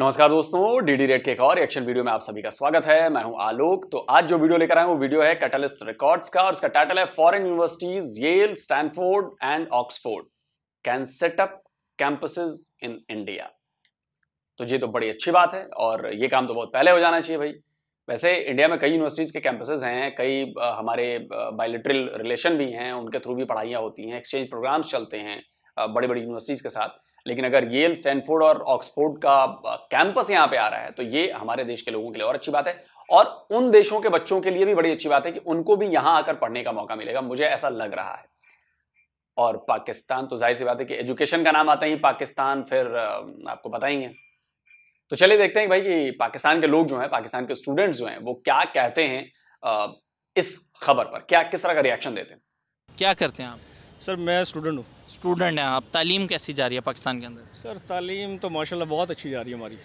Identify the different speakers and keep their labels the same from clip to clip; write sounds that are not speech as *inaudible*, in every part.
Speaker 1: नमस्कार दोस्तों DD red के एक और एक्शन वीडियो में आप सभी का स्वागत है मैं हूं आलोक तो आज जो वीडियो लेकर आया हूं वीडियो है कैटलिस्ट रिकॉर्ड्स का और इसका टाइटल है foreign universities Yale Stanford and Oxford can set up campuses in India तो ये तो बड़ी अच्छी बात है और ये काम तो बहुत पहले हो जाना चाहिए भाई वैसे इंडिया में कई यूनिवर्सिटीज़ के कैंपसेज हैं कई हमारे बायोलिट्रल रिलेशन भी हैं उनके थ्रू भी पढ़ाइयाँ होती हैं एक्सचेंज प्रोग्राम्स चलते हैं बड़ी बड़ी यूनिवर्सिटीज़ के साथ लेकिन अगर येल स्टैनफोर्ड और ऑक्सफोर्ड का कैंपस यहाँ पे आ रहा है तो ये हमारे देश के लोगों के लिए और अच्छी बात है और उन देशों के बच्चों के लिए भी बड़ी अच्छी बात है कि उनको भी यहाँ आकर पढ़ने का मौका मिलेगा मुझे ऐसा लग रहा है और पाकिस्तान तो जाहिर सी बात है कि एजुकेशन का नाम आता ही पाकिस्तान फिर आपको पता ही है तो चलिए देखते हैं भाई कि पाकिस्तान के लोग जो हैं पाकिस्तान के स्टूडेंट्स जो हैं वो क्या कहते हैं इस खबर पर क्या किस तरह का रिएक्शन देते हैं
Speaker 2: क्या करते हैं आप सर मैं स्टूडेंट हूँ स्टूडेंट हैं आप तालीम कैसी जा रही है पाकिस्तान के अंदर सर तालीम तो माशाल्लाह
Speaker 3: बहुत अच्छी जा रही है हमारी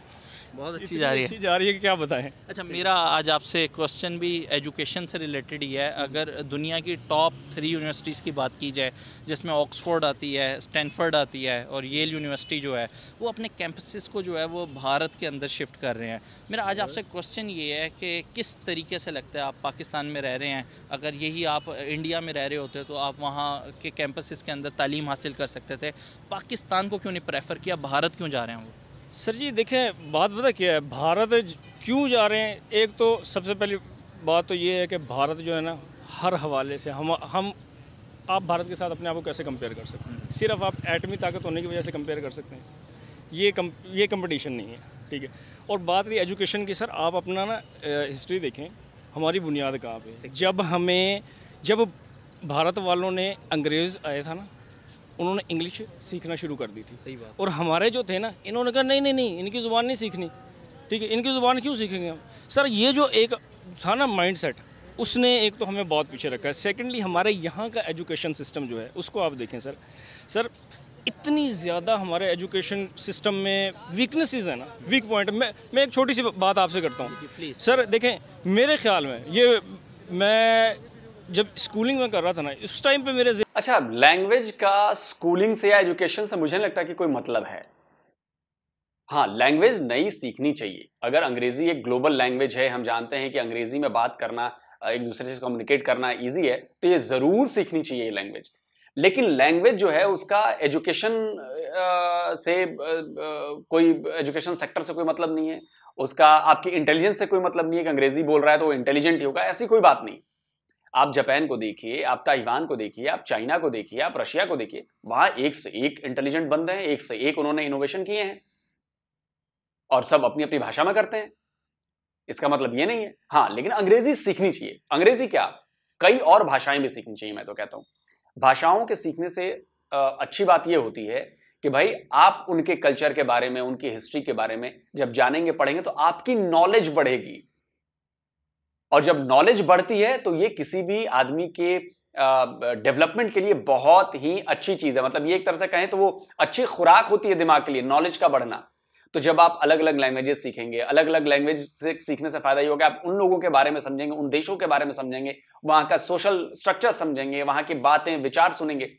Speaker 2: बहुत अच्छी जा रही है अच्छी जा रही है कि क्या बताएं अच्छा मेरा आज आपसे क्वेश्चन भी एजुकेशन से रिलेटेड ही है अगर दुनिया की टॉप थ्री यूनिवर्सिटीज़ की बात की जाए जिसमें ऑक्सफोर्ड आती है स्टैनफर्ड आती है और येल यूनिवर्सिटी जो है वो अपने कैंपसिस को जो है वो भारत के अंदर शिफ्ट कर रहे हैं मेरा आज आपसे क्वेश्चन ये है कि किस तरीके से लगता है आप पाकिस्तान में रह रहे हैं अगर यही आप इंडिया में रह रहे होते तो आप वहाँ के कैंपसेस के अंदर तालीम हासिल कर सकते थे पाकिस्तान को क्यों नहीं प्रेफर किया भारत क्यों जा रहे हैं वो सर जी देखें बात पता क्या है भारत क्यों जा रहे हैं एक तो सबसे पहली
Speaker 3: बात तो ये है कि भारत जो है ना हर हवाले से हम हम आप भारत के साथ अपने आप को कैसे कंपेयर कर सकते हैं सिर्फ आप एटमी ताकत होने की वजह से कंपेयर कर सकते हैं ये कम ये कंपटीशन नहीं है ठीक है और बात रही एजुकेशन की सर आप अपना ना हिस्ट्री देखें हमारी बुनियाद कहाँ पर जब हमें जब भारत वालों ने अंग्रेज़ आए था ना उन्होंने इंग्लिश सीखना शुरू कर दी थी सही बात और हमारे जो थे ना इन्होंने कहा नहीं नहीं नहीं इनकी ज़ुबान नहीं सीखनी ठीक है इनकी ज़ुबान क्यों सीखेंगे हम सर ये जो एक था ना माइंड सेट उसने एक तो हमें बहुत पीछे रखा है सेकेंडली हमारे यहाँ का एजुकेशन सिस्टम जो है उसको आप देखें सर सर इतनी ज़्यादा हमारे एजुकेशन सिस्टम में वीकनेसेस है ना वीक पॉइंट मैं मैं एक छोटी सी बात आपसे करता हूँ सर देखें मेरे ख्याल में ये मैं जब स्कूलिंग में कर रहा था ना उस टाइम पे मेरे अच्छा
Speaker 1: लैंग्वेज का स्कूलिंग से या एजुकेशन से मुझे नहीं लगता कि कोई मतलब है हाँ लैंग्वेज नई सीखनी चाहिए अगर अंग्रेजी एक ग्लोबल लैंग्वेज है हम जानते हैं कि अंग्रेजी में बात करना एक दूसरे से कम्युनिकेट करना ईजी है तो ये ज़रूर सीखनी चाहिए लैंग्वेज लेकिन लैंग्वेज जो है उसका एजुकेशन से कोई एजुकेशन सेक्टर से कोई मतलब नहीं है उसका आपकी इंटेलिजेंस से कोई मतलब नहीं है कि अंग्रेजी बोल रहा है तो वो इंटेलिजेंट ही होगा ऐसी कोई बात नहीं आप जापान को देखिए आप ताइवान को देखिए आप चाइना को देखिए आप रशिया को देखिए वहां एक से एक इंटेलिजेंट बंदे हैं एक से एक उन्होंने इनोवेशन किए हैं और सब अपनी अपनी भाषा में करते हैं इसका मतलब ये नहीं है हाँ लेकिन अंग्रेजी सीखनी चाहिए अंग्रेजी क्या कई और भाषाएं भी सीखनी चाहिए मैं तो कहता हूँ भाषाओं के सीखने से अच्छी बात यह होती है कि भाई आप उनके कल्चर के बारे में उनकी हिस्ट्री के बारे में जब जानेंगे पढ़ेंगे तो आपकी नॉलेज बढ़ेगी और जब नॉलेज बढ़ती है तो ये किसी भी आदमी के डेवलपमेंट के लिए बहुत ही अच्छी चीज है मतलब ये एक तरह से कहें तो वो अच्छी खुराक होती है दिमाग के लिए नॉलेज का बढ़ना तो जब आप अलग अलग लैंग्वेजेस सीखेंगे अलग अलग लैंग्वेज से सीखने से फायदा ये होगा आप उन लोगों के बारे में समझेंगे उन देशों के बारे में समझेंगे वहां का सोशल स्ट्रक्चर समझेंगे वहां की बातें विचार सुनेंगे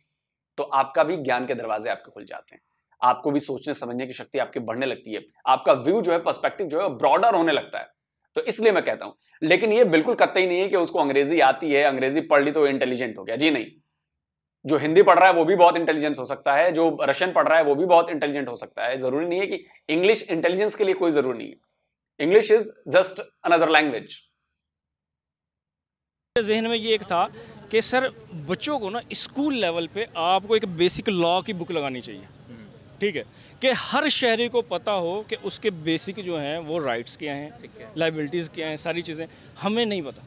Speaker 1: तो आपका भी ज्ञान के दरवाजे आपके खुल जाते हैं आपको भी सोचने समझने की शक्ति आपकी बढ़ने लगती है आपका व्यू जो है पर्सपेक्टिव जो है ब्रॉडर होने लगता है तो इसलिए मैं कहता हूं लेकिन ये बिल्कुल ही नहीं है कि उसको अंग्रेजी आती है अंग्रेजी पढ़ ली तो इंटेलिजेंट हो गया जी नहीं जो हिंदी पढ़ रहा है वो भी बहुत इंटेलिजेंस हो सकता है जो रशियन पढ़ रहा है वो भी बहुत इंटेलिजेंट हो सकता है जरूरी नहीं है कि इंग्लिश इंटेलिजेंस के लिए कोई जरूरी नहीं है English is just another language
Speaker 3: जहन में ये एक था कि सर बच्चों को ना स्कूल लेवल पे आपको एक बेसिक लॉ की बुक लगानी चाहिए ठीक है कि हर शहरी को पता हो कि उसके बेसिक जो हैं वो राइट्स क्या हैं लाइबिलिटीज़ क्या हैं सारी चीज़ें हमें नहीं पता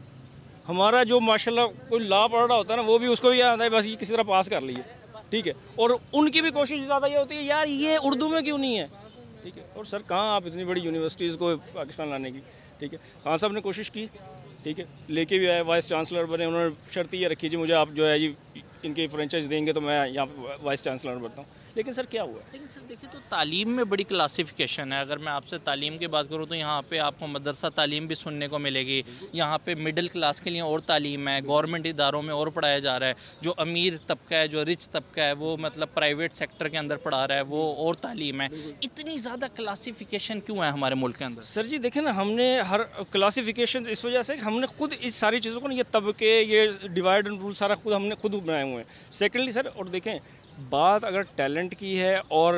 Speaker 3: हमारा जो माशाल्लाह कोई ला पढ़ रहा होता है ना वो भी उसको भी आता है बस ये किसी तरह पास कर लिए ठीक है और उनकी भी कोशिश ज़्यादा ये होती है यार ये उर्दू में क्यों नहीं है ठीक है और सर कहाँ आप इतनी बड़ी यूनिवर्सिटीज़ को पाकिस्तान लाने की ठीक है खान साहब ने कोशिश की ठीक है लेके भी आए वाइस चांसलर बने उन्होंने शर्त ये रखी जी मुझे आप जो है जी इनकी फ्रेंचाइज देंगे तो
Speaker 2: मैं यहाँ वाइस चांसलर बनता हूँ
Speaker 3: लेकिन सर क्या हुआ लेकिन सर देखिए तो
Speaker 2: तालीम में बड़ी क्लासिफिकेशन है अगर मैं आपसे तालीम की बात करूँ तो यहाँ पे आपको मदरसा तालीम भी सुनने को मिलेगी यहाँ पे मिडिल क्लास के लिए और तालीम है गवर्नमेंट इदारों में और पढ़ाया जा रहा है जो अमीर तबका है जो रिच तबका है वो मतलब प्राइवेट सेक्टर के अंदर पढ़ा रहा है वो और तालीम है इतनी ज़्यादा क्लासिफिकेशन क्यों है हमारे मुल्क के अंदर सर जी देखें ना हमने हर क्लासिफिकेशन इस वजह से हमने
Speaker 3: खुद इस सारी चीज़ों को ना ये तबके ये डिवाइड एंड रूल सारा खुद हमने खुद बनाए हुए हैं सेकेंडली सर और देखें बात अगर टैलेंट की है और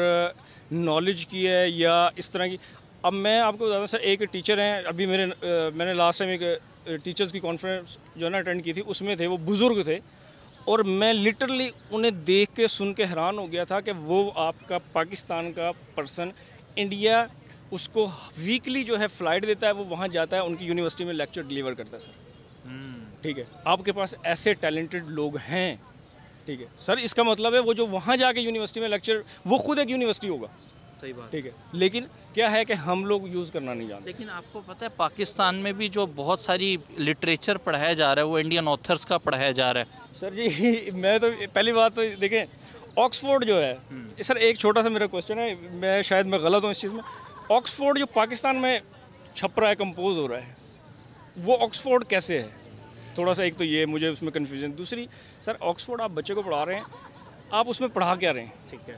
Speaker 3: नॉलेज की है या इस तरह की अब मैं आपको बता दूँ सर एक टीचर हैं अभी मेरे मैंने लास्ट टाइम एक टीचर्स की कॉन्फ्रेंस जो है ना अटेंड की थी उसमें थे वो बुज़ुर्ग थे और मैं लिटरली उन्हें देख के सुन के हैरान हो गया था कि वो आपका पाकिस्तान का पर्सन इंडिया उसको वीकली जो है फ्लाइट देता है वो वहाँ जाता है उनकी यूनिवर्सिटी में लेक्चर डिलीवर करता है सर हम्म। ठीक है आपके पास ऐसे टैलेंटेड लोग हैं ठीक है सर इसका मतलब है वो जो वहाँ जाके यूनिवर्सिटी में लेक्चर वो खुद एक यूनिवर्सिटी होगा सही बात ठीक है लेकिन क्या है कि हम लोग यूज़ करना नहीं जानते
Speaker 2: लेकिन आपको पता है पाकिस्तान में भी जो बहुत सारी लिटरेचर पढ़ाया जा रहा है वो इंडियन ऑथर्स का पढ़ाया जा रहा है सर जी *laughs* मैं तो पहली बात तो
Speaker 3: देखें ऑक्सफोर्ड जो है हम्म। सर एक छोटा सा मेरा क्वेश्चन है मैं शायद मैं गलत हूँ इस चीज़ में ऑक्सफोर्ड जो पाकिस्तान में छप रहा है कंपोज हो रहा है वो ऑक्सफोर्ड कैसे है थोड़ा सा एक तो ये मुझे उसमें कन्फ्यूजन दूसरी सर ऑक्सफोर्ड आप बच्चे को पढ़ा रहे हैं आप उसमें पढ़ा क्या रहे हैं ठीक है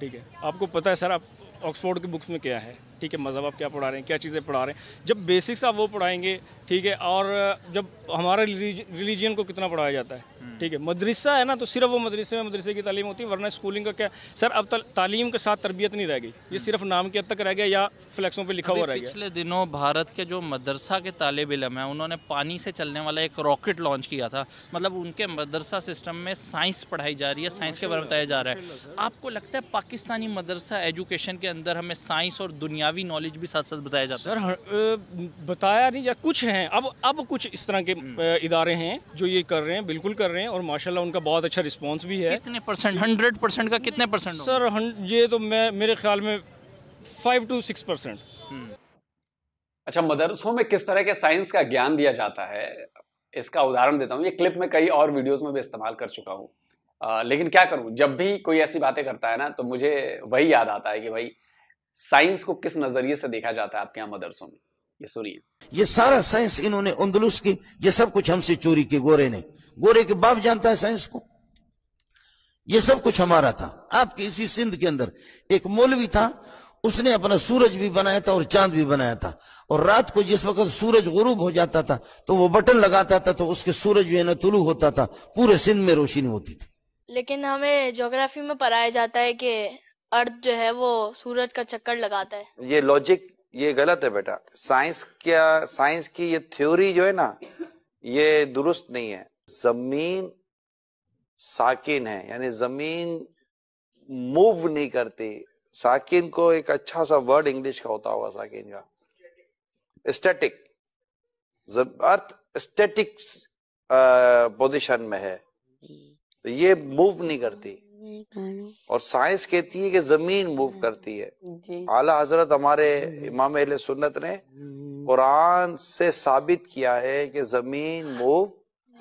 Speaker 3: ठीक है आपको पता है सर आप ऑक्सफोर्ड की बुक्स में क्या है ठीक है मज़हब आप क्या पढ़ा रहे हैं क्या चीज़ें पढ़ा रहे हैं जब बेसिक्स आप वो पढ़ाएंगे ठीक है और जब हमारे रिलीजन को कितना पढ़ाया जाता है ठीक है मदरसा है ना तो सिर्फ वो मदरसे में मदरसे की तालीम होती है वरना स्कूलिंग का क्या सर अब तालीम के साथ तरबियत नहीं रह गई ये सिर्फ नाम के हद तक रह गया या फ्लैक्सों पर लिखा हुआ रह गया पिछले
Speaker 2: दिनों भारत के जो मदरसा के तालब इलम है उन्होंने पानी से चलने वाला एक रॉकेट लॉन्च किया था मतलब उनके मदरसा सिस्टम में साइंस पढ़ाई जा रही है साइंस के बारे में बताया जा रहा है आपको लगता है पाकिस्तानी मदरसा एजुकेशन के अंदर हमें साइंस और दुनियावी नॉलेज भी साथ साथ बताया जाता
Speaker 3: है सर बताया नहीं जा कुछ हैं अब अब कुछ इस तरह के हम्म। इदारे हैं जो ये कर रहे हैं बिल्कुल कर रहे हैं और माशाल्लाह उनका बहुत अच्छा रिस्पांस भी है कितने परसेंट हंड्रेड परसेंट का कितने परसेंट सर ये तो मैं मेरे ख्याल में फाइव टू सिक्स
Speaker 1: परसेंट अच्छा मदरसों में किस तरह के साइंस का ज्ञान दिया जाता है इसका उदाहरण देता हूँ ये क्लिप में कई और वीडियोज में भी इस्तेमाल कर चुका हूँ लेकिन क्या करूँ जब भी कोई ऐसी बातें करता है ना तो मुझे वही याद आता है कि भाई साइंस को किस नज़रिए से देखा जाता है आपके यहाँ मदरसों में ये सुनिए
Speaker 2: ये सारा साइंस इन्होंने उन्दलुस की ये सब कुछ हमसे चोरी की गोरे ने गोरे के बाप जानता है साइंस को ये सब कुछ हमारा था आपके इसी सिंध के अंदर एक मौलवी था उसने अपना सूरज भी बनाया था और चांद भी बनाया था और रात को जिस वक्त सूरज गुरूब हो जाता था तो वो बटन लगाता था तो उसके सूरज जो है ना तुलू होता था पूरे सिंध में रोशनी होती थी
Speaker 4: लेकिन हमें ज्योग्राफी में पढ़ाया जाता है कि अर्थ जो है वो सूरज का चक्कर लगाता
Speaker 2: है ये लॉजिक ये गलत है बेटा साइंस क्या साइंस की ये थ्योरी जो है ना ये दुरुस्त नहीं है जमीन साकिन है यानी जमीन मूव नहीं करती साकिन को एक अच्छा सा वर्ड इंग्लिश का होता होगा साकिन का स्टैटिक अर्थ स्टैटिक पोजीशन में है तो ये मूव नहीं करती और साइंस कहती है कि जमीन मूव करती
Speaker 3: है आला
Speaker 2: हजरत हमारे इमाम अहले सुन्नत ने हम्म। कुरान से साबित किया है कि जमीन मूव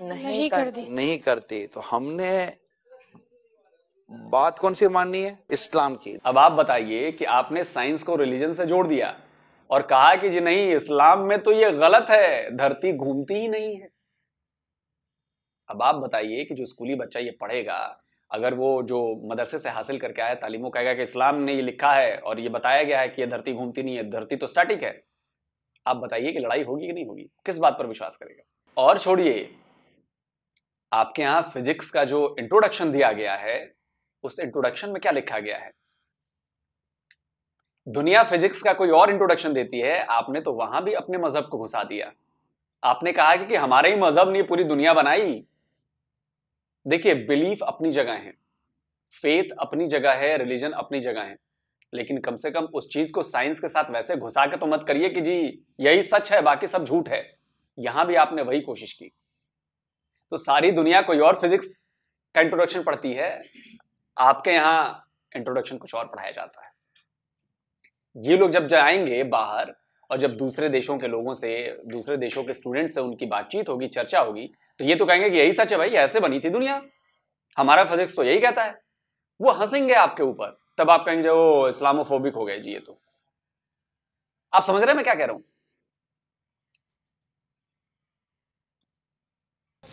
Speaker 2: नहीं करती नहीं करती तो हमने
Speaker 1: बात कौन सी माननी है इस्लाम की अब आप बताइए कि आपने साइंस को रिलीजन से जोड़ दिया और कहा कि जी नहीं इस्लाम में तो ये गलत है धरती घूमती ही नहीं है अब आप बताइए कि जो स्कूली बच्चा ये पढ़ेगा अगर वो जो मदरसे से हासिल करके आया तालीम कहेगा कि इस्लाम ने ये लिखा है और ये बताया गया है कि ये धरती घूमती नहीं है धरती तो स्टैटिक है आप बताइए कि लड़ाई होगी कि नहीं होगी किस बात पर विश्वास करेगा और छोड़िए आपके यहाँ फिजिक्स का जो इंट्रोडक्शन दिया गया है उस इंट्रोडक्शन में क्या लिखा गया है दुनिया फिजिक्स का कोई और इंट्रोडक्शन देती है आपने तो वहां भी अपने मजहब को घुसा दिया आपने कहा कि, कि हमारे ही मजहब ने पूरी दुनिया बनाई देखिए बिलीफ अपनी जगह है फेथ अपनी जगह है रिलीजन अपनी जगह है लेकिन कम से कम उस चीज को साइंस के साथ वैसे घुसा के तो मत करिए कि जी यही सच है बाकी सब झूठ है यहां भी आपने वही कोशिश की तो सारी दुनिया कोई और फिजिक्स का इंट्रोडक्शन पढ़ती है आपके यहां इंट्रोडक्शन कुछ और पढ़ाया जाता है ये लोग जब जाएंगे बाहर और जब दूसरे देशों के लोगों से दूसरे देशों के स्टूडेंट से उनकी बातचीत होगी चर्चा होगी तो ये तो कहेंगे कि यही सच है भाई ऐसे बनी थी दुनिया हमारा फिजिक्स तो यही कहता है वो हंसेंगे आपके ऊपर तब आप कहेंगे वो इस्लामोफोबिक हो गए जी ये तो आप समझ रहे हैं मैं क्या कह रहा हूं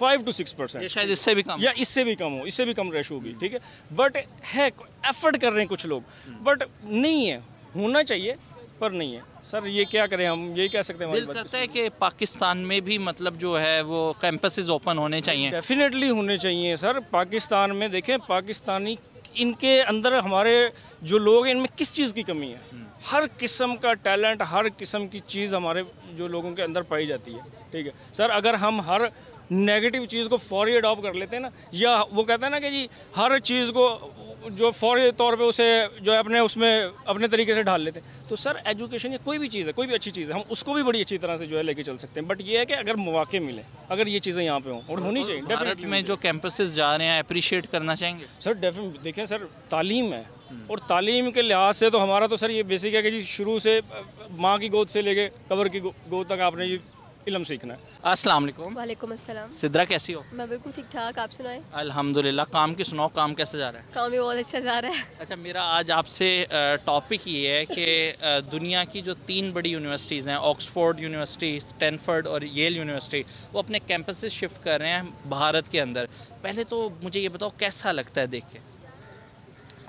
Speaker 3: फाइव टू सिक्स परसेंट शायद इससे भी कम या इससे भी कम हो इससे भी कम रेशो होगी ठीक है बट है एफर्ट कर रहे हैं कुछ लोग बट नहीं है होना चाहिए पर नहीं है सर ये क्या करें हम यही कह सकते हैं दिल करता
Speaker 2: है कि पाकिस्तान में भी मतलब जो है
Speaker 3: वो कैंपस ओपन होने चाहिए डेफिनेटली होने चाहिए सर पाकिस्तान में देखें पाकिस्तानी इनके अंदर हमारे जो लोग हैं इनमें किस चीज़ की कमी है हम्म। हर किस्म का टैलेंट हर किस्म की चीज़ हमारे जो लोगों के अंदर पाई जाती है ठीक है सर अगर हम हर नेगेटिव चीज़ को फौरी अडॉप्ट कर लेते हैं ना या वो कहते हैं ना कि जी हर चीज़ को जो फौरी तौर पे उसे जो है अपने उसमें अपने तरीके से ढाल लेते हैं तो सर एजुकेशन या कोई भी चीज़ है कोई भी अच्छी चीज़ है हम उसको भी बड़ी अच्छी तरह से जो है लेके चल सकते हैं बट ये है कि अगर मौके मिले अगर ये चीज़ें यहाँ पे हों और होनी चाहिए डेफिनेटली
Speaker 2: में जो कैंपसेस जा रहे हैं अप्रिशिएट करना चाहेंगे सर डेफिनेट
Speaker 3: देखें सर तालीम है हम्म। और तालीम के लिहाज से तो हमारा तो सर ये बेसिक है कि जी शुरू से
Speaker 2: माँ की गोद से लेके कबर की गोद तक आपने जी इलम सीखना है
Speaker 3: अस्सलाम
Speaker 4: सिद्रा कैसी हो मैं बिल्कुल ठीक ठाक आप सुनाए
Speaker 2: अल्हम्दुलिल्लाह काम की सुनाओ काम कैसे जा रहा
Speaker 4: है काम भी बहुत अच्छा जा रहा है अच्छा
Speaker 2: मेरा आज आपसे टॉपिक ये है कि दुनिया की जो तीन बड़ी यूनिवर्सिटीज़ हैं ऑक्सफोर्ड यूनिवर्सिटी स्टैनफर्ड और येल यूनिवर्सिटी वो अपने कैंपस शिफ्ट कर रहे हैं भारत के अंदर पहले तो मुझे ये बताओ कैसा लगता है देख के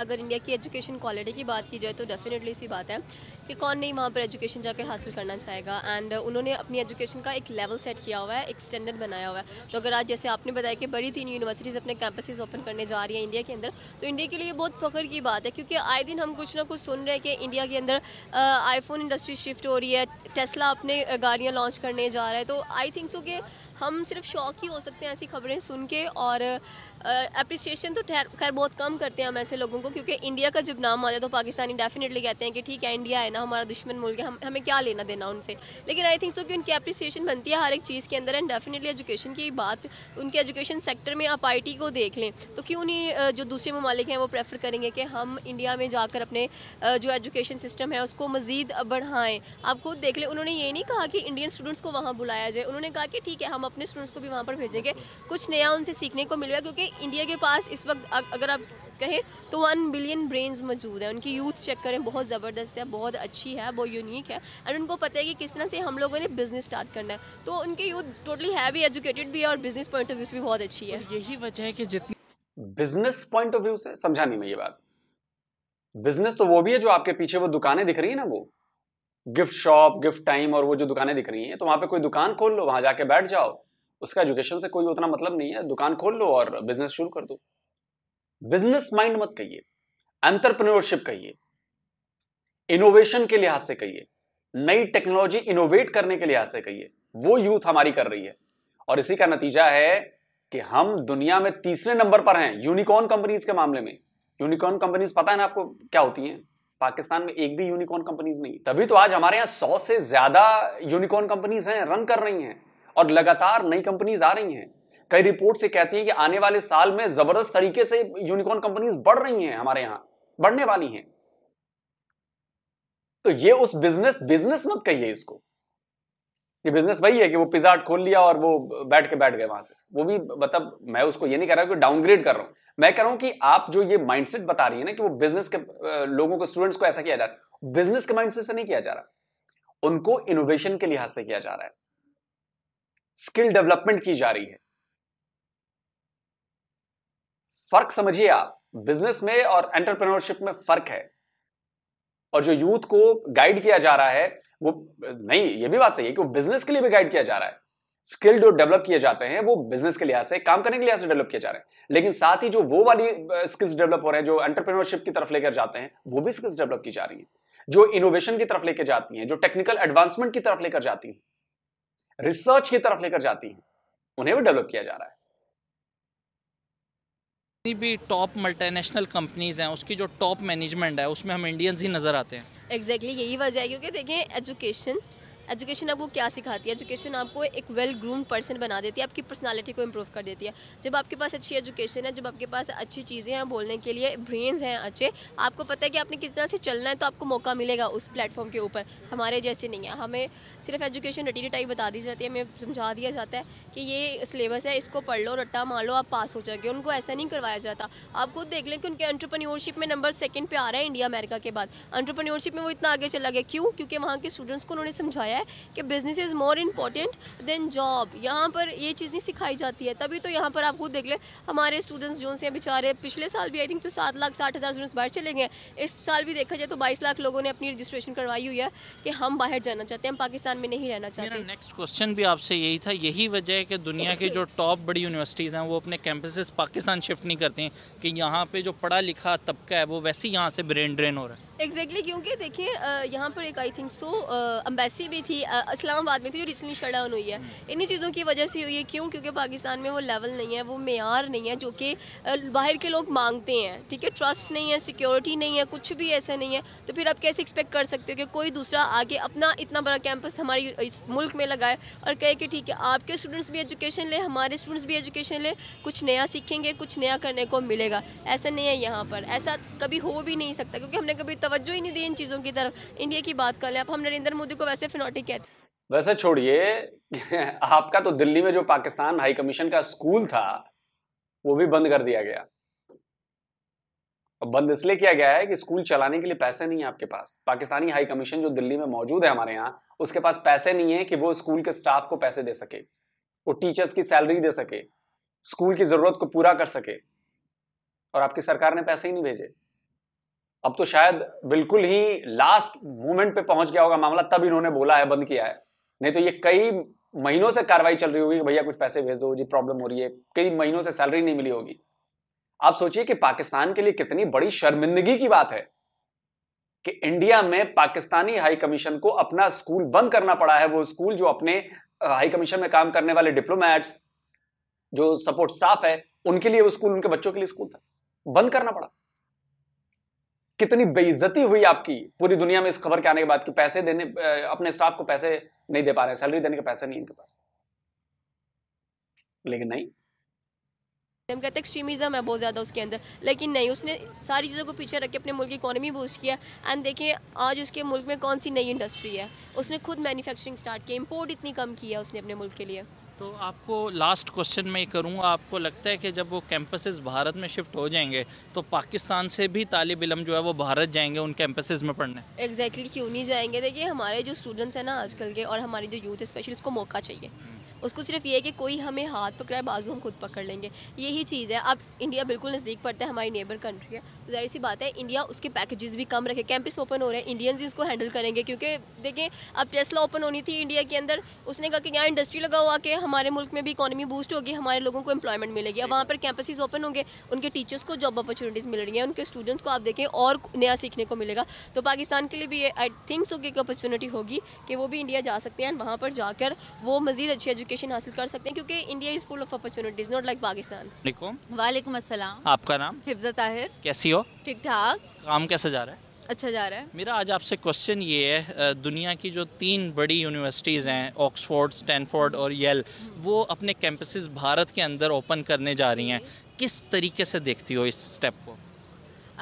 Speaker 4: अगर इंडिया की एजुकेशन क्वालिटी की बात की जाए तो डेफिनेटली सी बात है कि कौन नहीं वहाँ पर एजुकेशन जाकर हासिल करना चाहेगा एंड उन्होंने अपनी एजुकेशन का एक लेवल सेट किया हुआ है एक स्टैंडर्ड बनाया हुआ है तो अगर आज जैसे आपने बताया कि बड़ी तीन यूनिवर्सिटीज़ अपने कैंपसेज ओपन करने जा रही हैं इंडिया के अंदर तो इंडिया के लिए बहुत फ़ख्र की बात है क्योंकि आए दिन हम कुछ ना कुछ सुन रहे हैं कि इंडिया के अंदर आईफोन इंडस्ट्री शिफ्ट हो रही है टेस्ला अपने गाड़ियाँ लॉन्च करने जा रहा है तो आई थिंक सो कि हम सिर्फ शौक ही हो सकते हैं ऐसी खबरें सुन के और अप्रिसिएशन तो खैर बहुत कम करते हैं हम ऐसे लोगों को क्योंकि इंडिया का जब नाम आता है तो पाकिस्तानी डेफिनेटली कहते हैं कि ठीक है इंडिया है ना ना हमारा दुश्मन मुल्क है हम हमें क्या लेना देना उनसे लेकिन आई थिंक सो कि उनकी अप्रिसिएशन बनती है हर एक चीज़ के अंदर एंड डेफिनेटली एजुकेशन की बात उनके एजुकेशन सेक्टर में आप आई को देख लें तो क्यों नहीं जो दूसरे ममालिक हैं वो प्रेफर करेंगे कि हम इंडिया में जाकर अपने जो एजुकेशन सिस्टम है उसको मज़ीद बढ़ाएँ आप खुद देख लें उन्होंने ये नहीं कहा कि इंडियन स्टूडेंट्स को वहाँ बुलाया जाए उन्होंने कहा कि ठीक है हम अपने स्टूडेंट्स को भी वहाँ पर भेजेंगे कुछ नया उनसे सीखने को मिलेगा क्योंकि इंडिया के पास इस वक्त अगर आप कहें तो वन बिलियन ब्रेन मौजूद हैं उनकी यूथ चेक करें बहुत ज़बरदस्त है बहुत अच्छी है वो यूनिक है एंड उनको पता है कि किस तरह से हम लोगों ने बिज़नेस स्टार्ट करना है तो उनके यूथ टोटली हैवी एजुकेटेड भी है और बिज़नेस पॉइंट ऑफ व्यू से भी बहुत अच्छी है
Speaker 1: यही वजह है कि जितनी बिजनेस पॉइंट ऑफ व्यू से समझा नहीं मैं ये बात बिजनेस तो वो भी है जो आपके पीछे वो दुकानें दिख रही है ना वो गिफ्ट शॉप गिफ्ट टाइम और वो जो दुकानें दिख रही हैं तो वहां पे कोई दुकान खोल लो वहां जाके बैठ जाओ उसका एजुकेशन से कोई उतना मतलब नहीं है दुकान खोल लो और बिजनेस शुरू कर दो बिजनेस माइंड मत कहिए एंटरप्रेन्योरशिप कहिए इनोवेशन के लिहाज से कहिए नई टेक्नोलॉजी इनोवेट करने के लिहाज से कहिए वो यूथ हमारी कर रही है और इसी का नतीजा है कि हम दुनिया में तीसरे नंबर पर हैं यूनिकॉर्न कंपनीज के मामले में यूनिकॉर्न कंपनीज पता है ना आपको क्या होती हैं पाकिस्तान में एक भी यूनिकॉर्न कंपनीज नहीं तभी तो आज हमारे यहाँ सौ से ज्यादा यूनिकॉर्न कंपनीज हैं रन कर रही हैं और लगातार नई कंपनीज आ रही हैं कई रिपोर्ट से कहती हैं कि आने वाले साल में जबरदस्त तरीके से यूनिकॉर्न कंपनीज बढ़ रही हैं हमारे यहाँ बढ़ने वाली हैं तो ये उस बिजनेस बिजनेस मत कहिए इसको ये बिजनेस वही है कि वो पिज्जा हट खोल लिया और वो बैठ के बैठ गए वहां से वो भी मतलब मैं उसको ये नहीं कह रहा कि डाउनग्रेड कर रहा हूं मैं कह रहा हूं कि आप जो ये माइंडसेट बता रही है ना कि वो बिजनेस के लोगों को स्टूडेंट्स को ऐसा किया जा रहा है बिजनेस के माइंडसेट से नहीं किया जा रहा उनको इनोवेशन के लिहाज से किया जा रहा है स्किल डेवलपमेंट की जा रही है फर्क समझिए आप बिजनेस में और एंटरप्रेन्योरशिप में फर्क है और जो यूथ को गाइड किया जा रहा है वो नहीं ये भी बात सही है कि वो बिजनेस के लिए भी गाइड किया जा रहा है स्किल जो डेवलप किए जाते हैं वो बिजनेस के लिहाज से काम करने के लिहाज से डेवलप किए जा रहे हैं लेकिन साथ ही जो वो वाली स्किल्स डेवलप हो रहे हैं जो एंटरप्रेन्योरशिप की तरफ लेकर जाते हैं वो भी स्किल्स डेवलप की जा रही हैं जो इनोवेशन की तरफ लेकर जाती हैं जो टेक्निकल एडवांसमेंट की तरफ लेकर जाती हैं रिसर्च की तरफ लेकर जाती हैं उन्हें भी डेवलप किया जा रहा है
Speaker 2: जितनी भी टॉप मल्टीनेशनल कंपनीज़ हैं उसकी जो टॉप मैनेजमेंट है उसमें हम इंडियंस ही नज़र आते हैं
Speaker 4: एग्जैक्टली exactly, यही वजह है क्योंकि देखिए एजुकेशन एजुकेशन आपको क्या सिखाती है एजुकेशन आपको एक वेल ग्रूम पर्सन बना देती है आपकी पर्सनालिटी को इम्प्रूव कर देती है जब आपके पास अच्छी एजुकेशन है जब आपके पास अच्छी चीज़ें हैं बोलने के लिए ब्रेन्स हैं अच्छे आपको पता है कि आपने किस तरह से चलना है तो आपको मौका मिलेगा उस प्लेटफॉर्म के ऊपर हमारे जैसे नहीं है हमें सिर्फ एजुकेशन रटी टाइप बता दी जाती है हमें समझा दिया जाता है कि ये सिलेबस है इसको पढ़ लो रट्टा मार लो आप पास हो जाएंगे उनको ऐसा नहीं करवाया जाता आप खुद देख लें कि उनके एंट्रप्रन्योरशिप में नंबर सेकंड पे आ रहा है इंडिया अमेरिका के बाद एंट्रप्रन्योरशिप में वो इतना आगे चला गया क्यों क्योंकि वहाँ के स्टूडेंट्स को उन्होंने समझाया है कि business is more important than job यहाँ पर ये चीज़ नहीं सिखाई जाती है तभी तो यहाँ पर आप खुद देख लें हमारे स्टूडेंट्स जो से बेचारे पिछले साल भी आई थिंक जो सात लाख साठ हज़ार स्टूडेंट्स बाहर चले गए इस साल भी देखा जाए तो बाईस लाख लोगों ने अपनी रजिस्ट्रेशन करवाई हुई है कि हम बाहर जाना चाहते हैं हम पाकिस्तान में नहीं रहना चाहते नेक्स्ट
Speaker 2: क्वेश्चन भी आपसे यही था यही वजह है कि दुनिया की जो टॉप बड़ी यूनिवर्सिटीज़ हैं वो अपने कैंपसेस पाकिस्तान शिफ्ट नहीं करते हैं कि यहाँ पे जो पढ़ा लिखा तबका है वो वैसे ही यहाँ से ब्रेन ड्रेन हो रहा है
Speaker 4: एग्जैक्टली exactly, क्योंकि देखिए यहाँ पर एक आई थिंक सो अम्बेसी भी थी इस्लामाबाद में थी जो रिसेंटली शट डाउन हुई है हम्म। इन्हीं चीज़ों की वजह से हुई है क्यों क्योंकि पाकिस्तान में वो लेवल नहीं है वो मैार नहीं है जो कि बाहर के लोग मांगते हैं ठीक है ट्रस्ट नहीं है सिक्योरिटी नहीं है कुछ भी ऐसा नहीं है तो फिर आप कैसे एक्सपेक्ट कर सकते हो कि कोई दूसरा आगे अपना इतना बड़ा कैंपस हमारे मुल्क में लगाए और कहे कि ठीक है आपके स्टूडेंट्स भी एजुकेशन लें हमारे स्टूडेंट्स भी एजुकेशन लें कुछ नया सीखेंगे कुछ नया करने को मिलेगा ऐसा नहीं है यहाँ पर ऐसा कभी हो भी नहीं सकता क्योंकि हमने कभी तवज्जो ही नहीं दी इन चीज़ों की तरफ इंडिया की बात कर लें आप हम नरेंद्र मोदी को वैसे फिनोटिक कहते
Speaker 1: वैसे छोड़िए *laughs* आपका तो दिल्ली में जो पाकिस्तान हाई कमीशन का स्कूल था वो भी बंद कर दिया गया बंद इसलिए किया गया है कि स्कूल चलाने के लिए पैसे नहीं है आपके पास पाकिस्तानी हाई कमीशन जो दिल्ली में मौजूद है हमारे यहाँ उसके पास पैसे नहीं है कि वो स्कूल के स्टाफ को पैसे दे सके वो टीचर्स की सैलरी दे सके स्कूल की जरूरत को पूरा कर सके और आपकी सरकार ने पैसे ही नहीं भेजे अब तो शायद बिल्कुल ही लास्ट मोमेंट पे पहुंच गया होगा मामला तब इन्होंने बोला है बंद किया है नहीं तो ये कई महीनों से कार्रवाई चल रही होगी भैया कुछ पैसे भेज दो जी प्रॉब्लम हो रही है कई महीनों से सैलरी नहीं मिली होगी आप सोचिए कि पाकिस्तान के लिए कितनी बड़ी शर्मिंदगी की बात है कि इंडिया में पाकिस्तानी हाई कमीशन को अपना स्कूल बंद करना पड़ा है वो स्कूल जो अपने हाई कमीशन में काम करने वाले डिप्लोमैट्स जो सपोर्ट स्टाफ है उनके लिए वो स्कूल उनके बच्चों के लिए स्कूल था बंद करना पड़ा कितनी बेइज्जती हुई आपकी पूरी दुनिया में इस खबर के आने के बाद कि पैसे देने अपने स्टाफ को पैसे नहीं दे पा रहे सैलरी देने के पैसे नहीं इनके पास लेकिन नहीं
Speaker 4: हम कहते एक्सट्रीमिज्म है बहुत ज़्यादा उसके अंदर लेकिन नहीं उसने सारी चीज़ों को पीछे रख के अपने मुल्क की इकोनॉमी बूस्ट किया एंड देखिए आज उसके मुल्क में कौन सी नई इंडस्ट्री है उसने खुद मैन्युफैक्चरिंग स्टार्ट की इंपोर्ट इतनी कम की है उसने अपने मुल्क के लिए
Speaker 2: तो आपको लास्ट क्वेश्चन मैं करूँगा आपको लगता है कि जब वो कैंपसेस भारत में शिफ्ट हो जाएंगे तो पाकिस्तान से भी तालब इलम जो है वो भारत जाएंगे उन कैंपसेस में पढ़ने
Speaker 4: एग्जैक्टली exactly, क्यों नहीं जाएंगे देखिए हमारे जो स्टूडेंट्स हैं ना आजकल के और हमारी जो यूथ है स्पेशल इसको मौका चाहिए उसको सिर्फ ये है कि कोई हमें हाथ पकड़ाए बाजू हम खुद पकड़ लेंगे यही चीज़ है अब इंडिया बिल्कुल नज़दीक पड़ता है हमारी नेबर कंट्री है जाहिर सी बात है इंडिया उसके पैकेजेस भी कम रखे कैंपस ओपन हो रहे हैं इंडियंस ही इसको हैंडल करेंगे क्योंकि देखें अब टेस्ला ओपन होनी थी इंडिया के अंदर उसने कहा कि यहाँ इंडस्ट्री लगा हुआ कि हमारे मुल्क में भी इकानमी बूस्ट होगी हमारे लोगों को एम्प्लॉयमेंट मिलेगी अब वहाँ पर कैंपसेज ओपन होंगे उनके टीचर्स को जॉब अपॉर्चुनिटीज़ मिल रही हैं उनके स्टूडेंट्स को आप देखें और नया सीखने को मिलेगा तो पाकिस्तान के लिए भी आई थिंक सो एक अपॉर्चुनिटी होगी कि वो भी इंडिया जा सकते हैं वहाँ पर जाकर वो मज़ीद अच्छी एजुकेशन एजुकेशन हासिल कर सकते हैं क्योंकि India is full of opportunities not like Pakistan वालेकुम असलम आपका नाम हिफ्जा ताहिर
Speaker 2: कैसी हो ठीक ठाक काम कैसे जा रहा है अच्छा जा रहा है मेरा आज आपसे क्वेश्चन ये है दुनिया की जो तीन बड़ी यूनिवर्सिटीज़ हैं ऑक्सफोर्ड स्टैनफोर्ड और येल वो अपने कैंपसेस भारत के अंदर ओपन करने जा रही हैं किस तरीके से देखती हो इस स्टेप को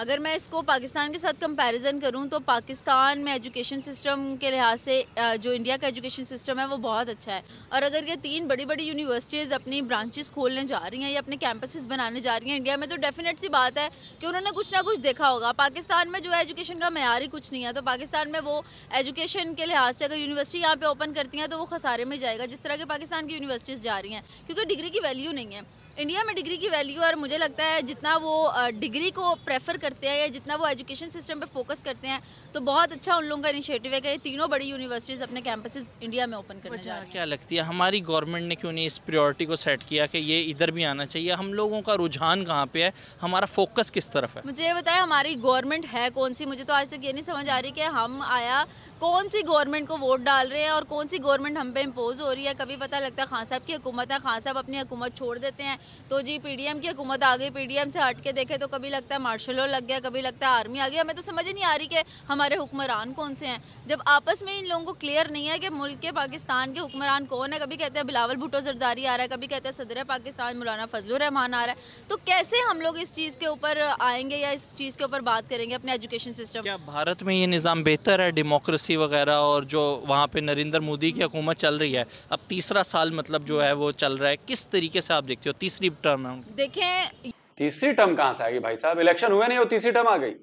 Speaker 5: अगर मैं इसको पाकिस्तान के साथ कंपैरिजन करूं तो पाकिस्तान में एजुकेशन सिस्टम के लिहाज से जो इंडिया का एजुकेशन सिस्टम है वो बहुत अच्छा है और अगर ये तीन बड़ी बड़ी यूनिवर्सिटीज़ अपनी ब्रांचेस खोलने जा रही हैं या अपने कैंपसेस बनाने जा रही हैं इंडिया में तो डेफिनेट सी बात है कि उन्होंने कुछ ना कुछ देखा होगा पाकिस्तान में जो एजुकेशन का मैार ही कुछ नहीं है तो पाकिस्तान में वो एजुकेशन के लिहाज से अगर यूनिवर्सिटी यहाँ पर ओपन करती हैं तो वो खसारे में जाएगा जिस तरह के पाकिस्तान की यूनिवर्सिटीज़ जा रही हैं क्योंकि डिग्री की वैल्यू नहीं है इंडिया में डिग्री की वैल्यू और मुझे लगता है जितना वो डिग्री को प्रेफर करते हैं या जितना वो एजुकेशन सिस्टम पे फोकस करते हैं तो बहुत अच्छा उन लोगों का इनिशिएटिव है कि ये तीनों बड़ी यूनिवर्सिटीज़ अपने कैंपसेस इंडिया में ओपन करना चाहिए
Speaker 2: क्या लगती है हमारी गवर्नमेंट ने क्यों नहीं इस प्रियोरिटी को सेट किया कि ये इधर भी आना चाहिए हम लोगों का रुझान कहाँ पर है हमारा फोकस किस तरफ है
Speaker 5: मुझे बताया हमारी गवर्नमेंट है कौन सी मुझे तो आज तक ये नहीं समझ आ रही कि हम आया कौन सी गवर्नमेंट को वोट डाल रहे हैं और कौन सी गवर्नमेंट हम पे इम्पोज हो रही है कभी पता लगता है खान साहब की हुकूमत है खान साहब अपनी हुकूमत छोड़ देते हैं तो जी पीडीएम की हुकूमत आ गई पीडीएम से हट के देखे तो कभी लगता है मार्शल लॉ लग गया कभी लगता है आर्मी आ गया हमें तो समझ नहीं आ रही कि हमारे हुक्मरान कौन से हैं जब आपस में इन लोगों को क्लियर नहीं है कि मुल्क के पाकिस्तान के हुक्मरान कौन है कभी कहते हैं बिलावल भुटो जरदारी आ रहा है कभी कहते हैं सदर पाकिस्तान मौलाना फजलरहमान आ रहा है तो कैसे हम लोग इस चीज़ के ऊपर आएंगे या इस चीज़ के ऊपर बात करेंगे अपने एजुकेशन सिस्टम
Speaker 2: भारत में ये निज़ाम बेहतर है डेमोक्रेसी एमएससी वगैरह और जो वहाँ पे नरेंद्र मोदी की हुकूमत चल रही है अब तीसरा साल मतलब जो है वो चल रहा है किस तरीके से आप देखते हो तीसरी टर्म
Speaker 5: देखें
Speaker 2: तीसरी टर्म कहाँ से आएगी भाई साहब इलेक्शन हुए नहीं
Speaker 1: हो तीसरी टर्म आ गई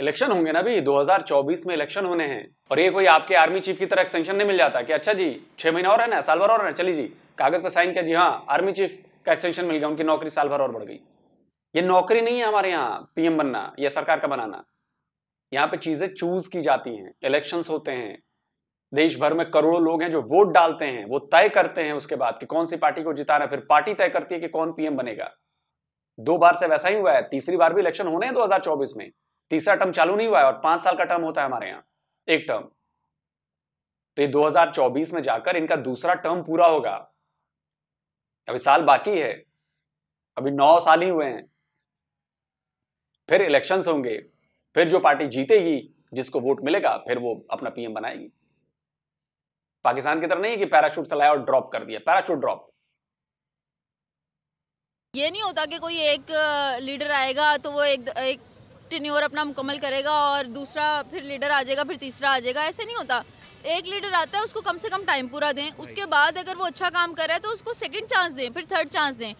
Speaker 1: इलेक्शन होंगे ना भाई 2024 में इलेक्शन होने हैं और ये कोई आपके आर्मी चीफ की तरह एक्सटेंशन नहीं मिल जाता कि अच्छा जी छह महीना और है ना साल भर और है चलिए जी कागज पर साइन किया जी हाँ आर्मी चीफ का एक्सटेंशन मिल गया उनकी नौकरी साल भर और बढ़ गई ये नौकरी नहीं है हमारे यहाँ पीएम बनना या सरकार का बनाना यहाँ पे चीजें चूज की जाती हैं इलेक्शंस होते हैं देश भर में करोड़ों लोग हैं जो वोट डालते हैं वो तय करते हैं उसके बाद कि कौन सी पार्टी को जिताना है फिर पार्टी तय करती है कि कौन पीएम बनेगा दो बार से वैसा ही हुआ है तीसरी बार भी इलेक्शन होने हैं 2024 में तीसरा टर्म चालू नहीं हुआ है और पांच साल का टर्म होता है हमारे यहाँ एक टर्म तो ये 2024 में जाकर इनका दूसरा टर्म पूरा होगा अभी साल बाकी है अभी नौ साल ही हुए हैं फिर इलेक्शंस होंगे फिर जो पार्टी जीतेगी जिसको वोट मिलेगा फिर वो अपना पीएम बनाएगी पाकिस्तान की तरह नहीं है कि पैराशूट चलाया और ड्रॉप कर दिया पैराशूट ड्रॉप
Speaker 5: ये नहीं होता कि कोई एक लीडर आएगा तो वो एक एक टिन्योर अपना मुकम्मल करेगा और दूसरा फिर लीडर आ जाएगा फिर तीसरा आ जाएगा ऐसे नहीं होता एक लीडर आता है उसको कम से कम टाइम पूरा दें उसके बाद अगर वो अच्छा काम कर रहा है तो उसको सेकंड चांस दें फिर थर्ड चांस दें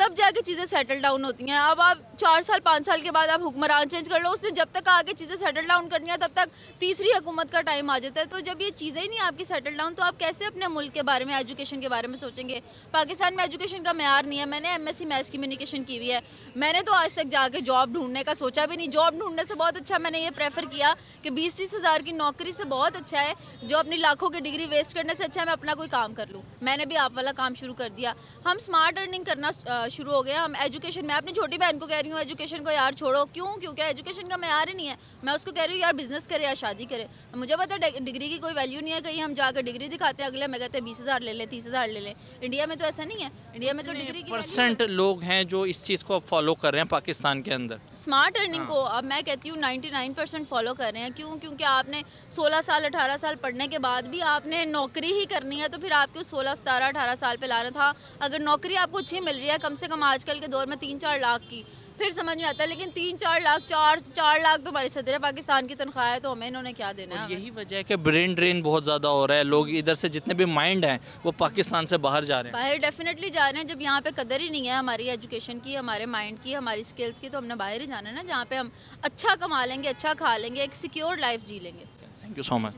Speaker 5: तब जाके चीज़ें सेटल डाउन होती हैं अब आप चार साल पाँच साल के बाद आप हुक्मरान चेंज कर लो उसने जब तक आगे चीज़ें सेटल डाउन करनी है तब तक तीसरी हुकूमत का टाइम आ जाता है तो जब ये चीज़ें ही नहीं आपकी सेटल डाउन तो आप कैसे अपने मुल्क के बारे में एजुकेशन के बारे में सोचेंगे पाकिस्तान में एजुकेशन का मैार नहीं है मैंने M S C maths communication की हुई है मैंने तो आज तक जाके जॉब ढूंढने का सोचा भी नहीं जॉब ढूंढने से बहुत अच्छा मैंने ये प्रेफर किया कि बीस तीस हज़ार की नौकरी से बहुत अच्छा है जो अपनी लाखों की डिग्री वेस्ट करने से अच्छा है मैं अपना कोई काम कर लूँ मैंने भी आप वाला काम शुरू कर दिया हम स्मार्ट अर्निंग करना शुरू हो गया हम एजुकेशन मैं अपनी छोटी बहन को कह रही हूँ एजुकेशन को यार छोड़ो क्यों क्योंकि एजुकेशन का मैार ही नहीं है मैं उसको कह रही हूँ यार बिज़नेस करे या शादी करे मुझे पता है डिग्री की कोई वैल्यू नहीं है कहीं हम जाकर डिग्री दिखाते हैं अगले मैं कहते हैं बीस हज़ार ले लें तीस हज़ार ले लें इंडिया में तो ऐसा नहीं है इंडिया में तो डिग्री
Speaker 2: परसेंट लोग हैं जो इस चीज़ को फॉलो कर रहे हैं पाकिस्तान के अंदर
Speaker 5: स्मार्ट हाँ। अर्निंग को अब मैं कहती हूँ नाइन्टी फॉलो कर रहे हैं क्यों क्योंकि आपने सोलह साल अठारह साल पढ़ने के बाद भी आपने नौकरी ही करनी है तो फिर आपको सोलह सतारह अठारह साल पर लाना था अगर नौकरी आपको अच्छी मिल रही है कम कम से कम आजकल के दौर में तीन चार लाख की फिर समझ में आता है लेकिन तीन चार लाख चार चार लाख तो हमारे सदर पाकिस्तान की तनख्वाह है तो हमें इन्होंने क्या देना है यही वजह है
Speaker 2: कि ब्रेन ड्रेन बहुत ज़्यादा हो रहा है लोग इधर से जितने भी माइंड हैं वो पाकिस्तान से बाहर जा रहे हैं
Speaker 5: बाहर डेफिनेटली जा रहे हैं जब यहाँ पे कदर ही नहीं है हमारी एजुकेशन की हमारे माइंड की हमारी स्किल्स की तो हमने बाहर ही जाना है ना जहाँ पे हम अच्छा कमा लेंगे अच्छा खा लेंगे एक सिक्योर लाइफ जी लेंगे
Speaker 2: थैंक यू सो मच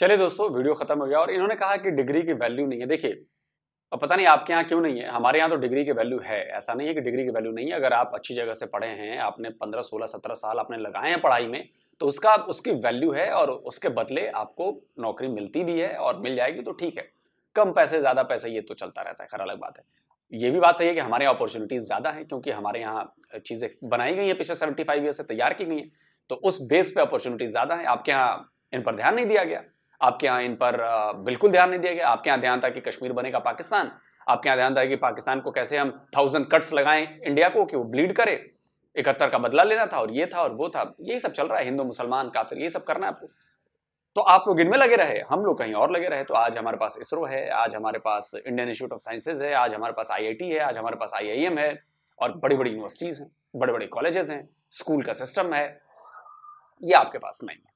Speaker 1: चलिए दोस्तों वीडियो खत्म हो गया और इन्होंने कहा कि डिग्री की वैल्यू नहीं है देखिए और पता नहीं आपके यहाँ क्यों नहीं है हमारे यहाँ तो डिग्री की वैल्यू है ऐसा नहीं है कि डिग्री की वैल्यू नहीं है अगर आप अच्छी जगह से पढ़े हैं आपने पंद्रह सोलह सत्रह साल आपने लगाए हैं पढ़ाई में तो उसका उसकी वैल्यू है और उसके बदले आपको नौकरी मिलती भी है और मिल जाएगी तो ठीक है कम पैसे ज़्यादा पैसे ये तो चलता रहता है खैर अलग बात है ये भी बात सही है कि हमारे यहाँ अपॉर्चुनिटीज़ ज़्यादा है क्योंकि हमारे यहाँ चीज़ें बनाई गई हैं पिछले सेवेंटी फाइव से तैयार की गई हैं तो उस बेस पे अपॉर्चुनिटीज़ ज़्यादा है आपके यहाँ इन पर ध्यान नहीं दिया गया आपके यहाँ इन पर बिल्कुल ध्यान नहीं दिया गया आपके यहाँ ध्यान था कि कश्मीर बनेगा पाकिस्तान आपके यहाँ ध्यान था कि पाकिस्तान को कैसे हम थाउजेंड कट्स लगाएं इंडिया को कि वो ब्लीड करे इकहत्तर का बदला लेना था और ये था और वो था यही सब चल रहा है हिंदू मुसलमान काफिर ये सब करना है आपको तो आप लोग इनमें लगे रहे हम लोग कहीं और लगे रहे तो आज हमारे पास इसरो है आज हमारे पास इंडियन इंस्टीट्यूट ऑफ साइंसेज है आज हमारे पास आई है आज हमारे पास आई है और बड़ी बड़ी यूनिवर्सिटीज़ हैं बड़े बड़े कॉलेजेस हैं स्कूल का सिस्टम है ये आपके पास नहीं है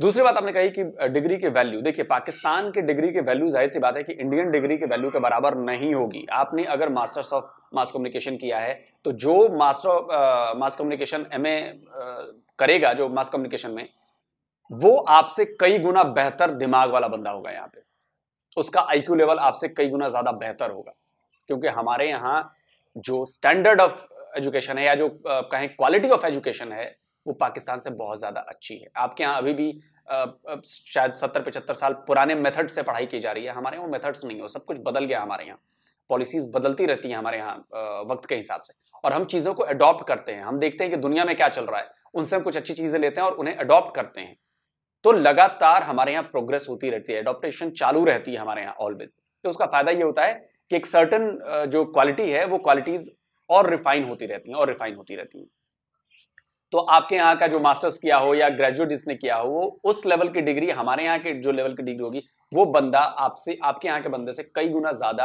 Speaker 1: दूसरी बात आपने कही कि डिग्री के वैल्यू देखिए पाकिस्तान के डिग्री के वैल्यू जाहिर सी बात है कि इंडियन डिग्री के वैल्यू के बराबर नहीं होगी आपने अगर मास्टर्स ऑफ मास कम्युनिकेशन किया है तो जो master of mass communication M करेगा जो मास कम्युनिकेशन में वो आपसे कई गुना बेहतर दिमाग वाला बंदा होगा यहाँ पे उसका आईक्यू लेवल आपसे कई गुना ज्यादा बेहतर होगा क्योंकि हमारे यहाँ जो स्टैंडर्ड ऑफ एजुकेशन है या जो कहें क्वालिटी ऑफ एजुकेशन है वो पाकिस्तान से बहुत ज़्यादा अच्छी है आपके यहाँ अभी भी शायद सत्तर पचहत्तर साल पुराने मेथड से पढ़ाई की जा रही है हमारे यहाँ मेथड्स नहीं हो सब कुछ बदल गया हमारे यहाँ पॉलिसीज़ बदलती रहती हैं हमारे यहाँ वक्त के हिसाब से और हम चीज़ों को अडॉप्ट करते हैं हम देखते हैं कि दुनिया में क्या चल रहा है उनसे हम कुछ अच्छी चीज़ें लेते हैं और उन्हें अडॉप्ट करते हैं तो लगातार हमारे यहाँ प्रोग्रेस होती रहती है एडोप्टेशन चालू रहती है हमारे यहाँ ऑलवेज तो उसका फायदा ये होता है कि एक सर्टन जो क्वालिटी है वो क्वालिटीज़ और रिफाइन होती रहती हैं और रिफाइन होती रहती हैं तो आपके यहाँ का जो मास्टर्स किया हो या ग्रेजुएट जिसने किया हो वो उस लेवल की डिग्री हमारे यहाँ के जो लेवल की डिग्री होगी वो बंदा आपसे आपके यहाँ के बंदे से कई गुना ज्यादा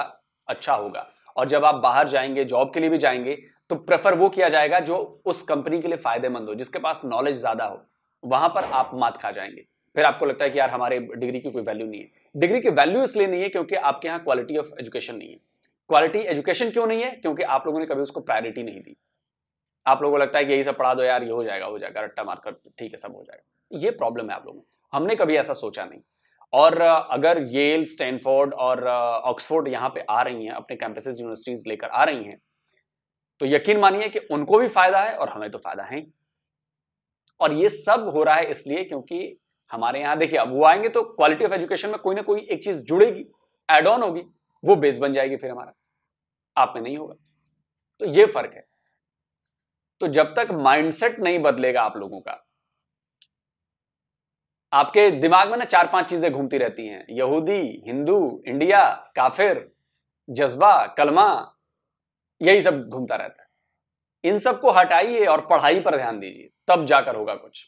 Speaker 1: अच्छा होगा और जब आप बाहर जाएंगे जॉब के लिए भी जाएंगे तो प्रेफर वो किया जाएगा जो उस कंपनी के लिए फायदेमंद हो जिसके पास नॉलेज ज्यादा हो वहां पर आप मात खा जाएंगे फिर आपको लगता है कि यार हमारे डिग्री की कोई वैल्यू नहीं है डिग्री की वैल्यू इसलिए नहीं है क्योंकि आपके यहाँ क्वालिटी ऑफ एजुकेशन नहीं है क्वालिटी एजुकेशन क्यों नहीं है क्योंकि आप लोगों ने कभी उसको प्रायोरिटी नहीं दी आप लोगों को लगता है कि यही सब पढ़ा दो यार ये हो जाएगा हो जाएगा रट्टा मारकर ठीक है सब हो जाएगा ये प्रॉब्लम है आप लोगों में हमने कभी ऐसा सोचा नहीं और अगर येल स्टैनफोर्ड और ऑक्सफोर्ड यहाँ पे आ रही हैं अपने कैंपसेज यूनिवर्सिटीज लेकर आ रही हैं तो यकीन मानिए कि उनको भी फायदा है और हमें तो फायदा है और ये सब हो रहा है इसलिए क्योंकि हमारे यहाँ देखिए अब वो आएंगे तो क्वालिटी ऑफ एजुकेशन में कोई ना कोई एक चीज जुड़ेगी एड ऑन होगी वो बेस बन जाएगी फिर हमारा आप में नहीं होगा तो ये फर्क है तो जब तक माइंडसेट नहीं बदलेगा आप लोगों का आपके दिमाग में ना चार पांच चीजें घूमती रहती हैं यहूदी हिंदू इंडिया काफिर जज्बा कलमा यही सब घूमता रहता है इन सब को हटाइए और पढ़ाई पर ध्यान दीजिए तब जाकर होगा कुछ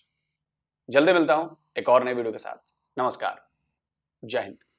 Speaker 1: जल्दी मिलता हूं एक और नए वीडियो के साथ नमस्कार जय हिंद